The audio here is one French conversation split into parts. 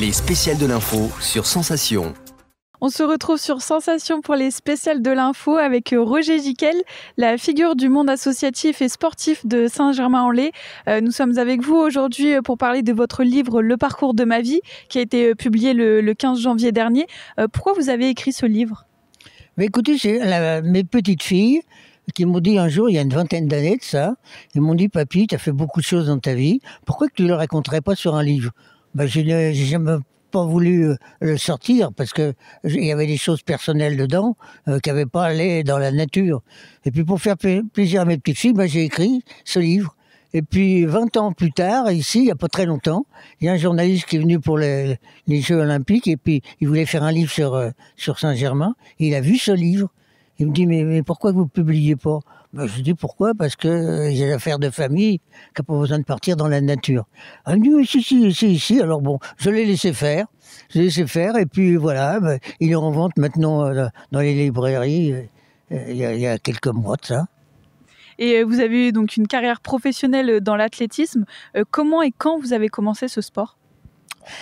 Les spéciales de l'info sur Sensation. On se retrouve sur Sensation pour les spéciales de l'info avec euh, Roger Giquel, la figure du monde associatif et sportif de Saint-Germain-en-Laye. Euh, nous sommes avec vous aujourd'hui euh, pour parler de votre livre Le parcours de ma vie qui a été publié le 15 janvier dernier. Pourquoi vous avez écrit ce livre Écoutez, mes petites filles qui m'ont dit un jour, il y a une vingtaine d'années de ça, ils m'ont dit, papy, tu as fait beaucoup de choses dans ta vie, pourquoi tu ne le raconterais pas sur un livre bah, je n'ai jamais pas voulu euh, le sortir parce que il y avait des choses personnelles dedans euh, qui n'avaient pas allé dans la nature. Et puis pour faire plaisir à mes petites filles, bah, j'ai écrit ce livre. Et puis 20 ans plus tard, ici, il n'y a pas très longtemps, il y a un journaliste qui est venu pour les, Jeux Olympiques et puis il voulait faire un livre sur, euh, sur Saint-Germain. Il a vu ce livre. Il me dit, mais, mais pourquoi vous ne publiez pas bah, je dis pourquoi Parce que euh, j'ai affaire de famille, qui a pas besoin de partir dans la nature. Elle ah, me dit si, si, si, ici. Alors bon, je l'ai laissé faire. Je l'ai laissé faire, et puis voilà, bah, il est en vente maintenant euh, dans les librairies, euh, il y, a, quelques mois de ça. Et vous avez donc une carrière professionnelle dans l'athlétisme. Comment et quand vous avez commencé ce sport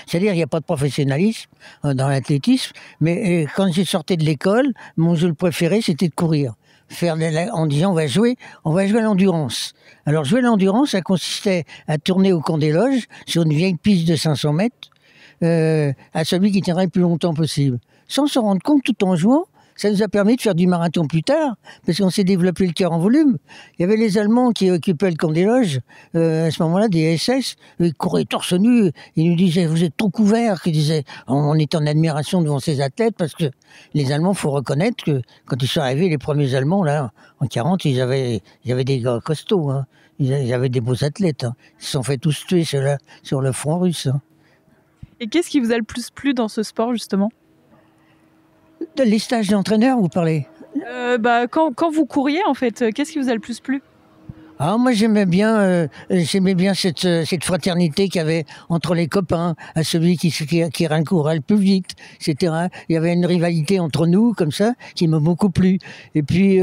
c'est-à-dire, il n'y a pas de professionnalisme dans l'athlétisme, mais quand j'ai sorti de l'école, mon jeu préféré, c'était de courir en disant on va jouer, on va jouer à l'endurance. Alors jouer à l'endurance, ça consistait à tourner au camp des loges sur une vieille piste de 500 mètres euh, à celui qui tiendrait le plus longtemps possible, sans se rendre compte tout en jouant ça nous a permis de faire du marathon plus tard, parce qu'on s'est développé le cœur en volume. Il y avait les Allemands qui occupaient le camp des loges, euh, à ce moment-là, des SS, ils couraient torse nu, ils nous disaient, vous êtes trop couverts, Ils disaient, on est en admiration devant ces athlètes, parce que les Allemands, faut reconnaître que quand ils sont arrivés, les premiers Allemands, là, en 40, ils avaient, ils avaient des gars costauds, hein. ils avaient des beaux athlètes, hein. ils se sont fait tous tuer sur, sur le front russe. Hein. Et qu'est-ce qui vous a le plus plu dans ce sport, justement les stages d'entraîneur, vous parlez euh, bah, quand, vous couriez, en fait, euh, qu'est-ce qui vous a le plus plu ah, moi j'aimais bien, euh, j'aimais bien cette, fraternité qu'il y avait entre les copains, à celui qui, qui, le plus vite, etc. Il y avait une rivalité entre nous comme ça qui m'a beaucoup plu. Et puis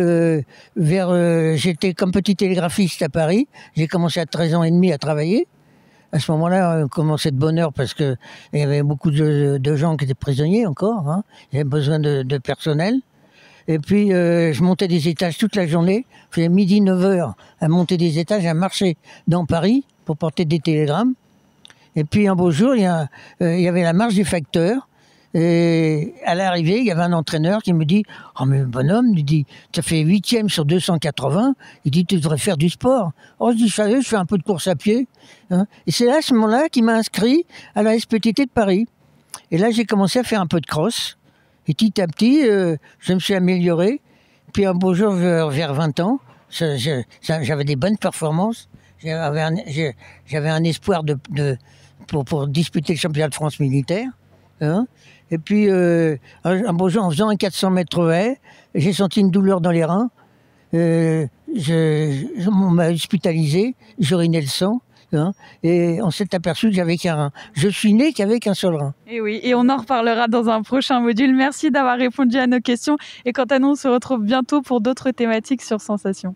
vers, j'étais comme petit télégraphiste à Paris. J'ai commencé à 13 ans et demi à travailler à ce moment-là, on euh, commençait de bonne heure parce qu'il y avait beaucoup de, gens qui étaient prisonniers encore. Hein. Il y avait besoin de, personnel. Et puis, euh, je montais des étages toute la journée. Je faisais midi, 9 heures à monter des étages, à marcher dans Paris pour porter des télégrammes. Et puis, un beau jour, il euh, il y avait la marche du facteur. Et euh, à l'arrivée, il y avait un entraîneur qui me dit Oh, mais bonhomme, il dit Tu as fait 8 sur 280. Il dit Tu devrais faire du sport. Oh, je dis je fais un peu de course à pied. Hein. et c'est à ce moment-là qu'il m'a inscrit à la SPTT de Paris. Et là, j'ai commencé à faire un peu de cross. Et petit à petit, euh, je me suis amélioré. Puis un beau jour, vers 20 ans, j'avais des bonnes performances. J'avais un, espoir de, pour disputer le championnat de France militaire. Hein. et puis, euh, jour, en, faisant un 400 mètres haies, j'ai senti une douleur dans les reins. Euh, je, je, on m'a hospitalisé, j'urinais le sang. Hein. et on s'est aperçu que j'avais qu'un rein. Je suis né qu'avec un seul rein. Et eh oui, et on en reparlera dans un prochain module. Merci d'avoir répondu à nos questions. Et quant à nous, on se retrouve bientôt pour d'autres thématiques sur Sensation.